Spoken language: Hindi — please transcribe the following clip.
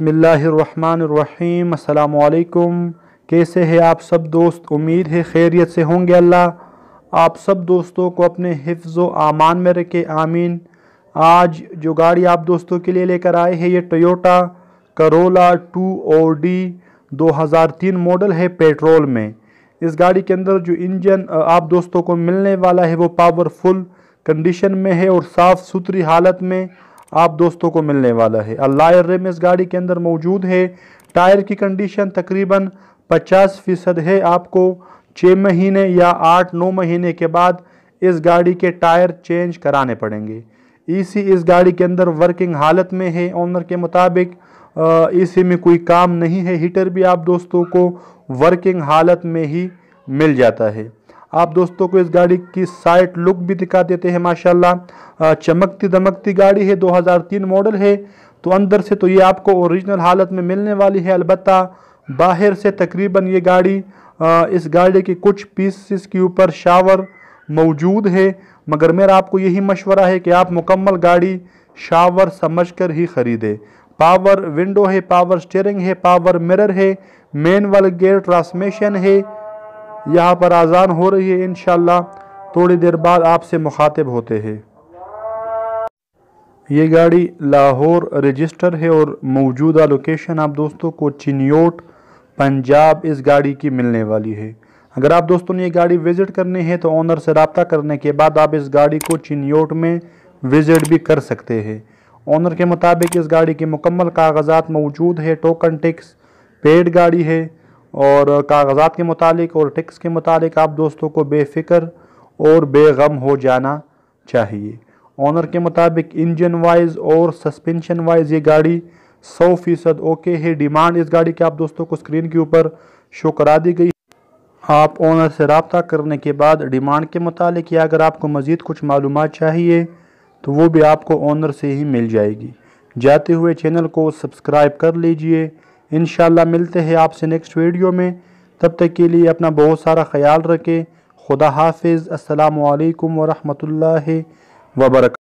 बसमीम् अल्लाम कैसे हैं आप सब दोस्त उम्मीद है खैरियत से होंगे अल्लाह आप सब दोस्तों को अपने हिफ्ज़ आमान में रखे आमीन आज जो गाड़ी आप दोस्तों के लिए लेकर आए हैं ये Toyota Corolla two O D दो हज़ार तीन मॉडल है पेट्रोल में इस गाड़ी के अंदर जो इंजन आप दोस्तों को मिलने वाला है वो पावरफुल कंडीशन में है और साफ़ सुथरी हालत में आप दोस्तों को मिलने वाला है अल्लाह रम इस गाड़ी के अंदर मौजूद है टायर की कंडीशन तकरीबन 50 फीसद है आपको छः महीने या आठ नौ महीने के बाद इस गाड़ी के टायर चेंज कराने पड़ेंगे ईसी इस गाड़ी के अंदर वर्किंग हालत में है ऑनर के मुताबिक ईसी में कोई काम नहीं है हीटर भी आप दोस्तों को वर्किंग हालत में ही मिल जाता है आप दोस्तों को इस गाड़ी की साइड लुक भी दिखा देते हैं माशाल्लाह चमकती दमकती गाड़ी है 2003 मॉडल है तो अंदर से तो ये आपको ओरिजिनल हालत में मिलने वाली है अलबत् बाहर से तकरीबन ये गाड़ी इस गाड़ी के कुछ पीसिस के ऊपर शावर मौजूद है मगर मेरा आपको यही मशवरा है कि आप मुकम्मल गाड़ी शावर समझकर ही ख़रीदें पावर विंडो है पावर स्टेयरिंग है पावर मिरर है मेन वाल गेयर ट्रांसमिशन है यहाँ पर आज़ान हो रही है इन थोड़ी देर बाद आपसे मुखातिब होते हैं ये गाड़ी लाहौर रजिस्टर है और मौजूदा लोकेशन आप दोस्तों को चिनियोट पंजाब इस गाड़ी की मिलने वाली है अगर आप दोस्तों ने ये गाड़ी विज़िट करनी है तो ऑनर से रबता करने के बाद आप इस गाड़ी को चिनियोट में विज़िट भी कर सकते हैं ऑनर के मुताबिक इस गाड़ी के मुकम्मल कागजात मौजूद है टोकन टिक्स पेड गाड़ी है और कागजात के मुतालिक और टिक्स के मुतालिक आप दोस्तों को बेफ़िक्र और बेगम हो जाना चाहिए ऑनर के मुताबिक इंजन वाइज और सस्पेंशन वाइज ये गाड़ी सौ फीसद ओके है डिमांड इस गाड़ी की आप दोस्तों को स्क्रीन के ऊपर शो करा दी गई आप ऑनर से रबता करने के बाद डिमांड के मुतालिक या अगर आपको मज़ीद कुछ मालूम चाहिए तो वो भी आपको ऑनर से ही मिल जाएगी जाते हुए चैनल को सब्सक्राइब कर लीजिए इन मिलते हैं आपसे नेक्स्ट वीडियो में तब तक के लिए अपना बहुत सारा ख्याल रखें खुदा हाफिज़ असलकम वरहमल वबरक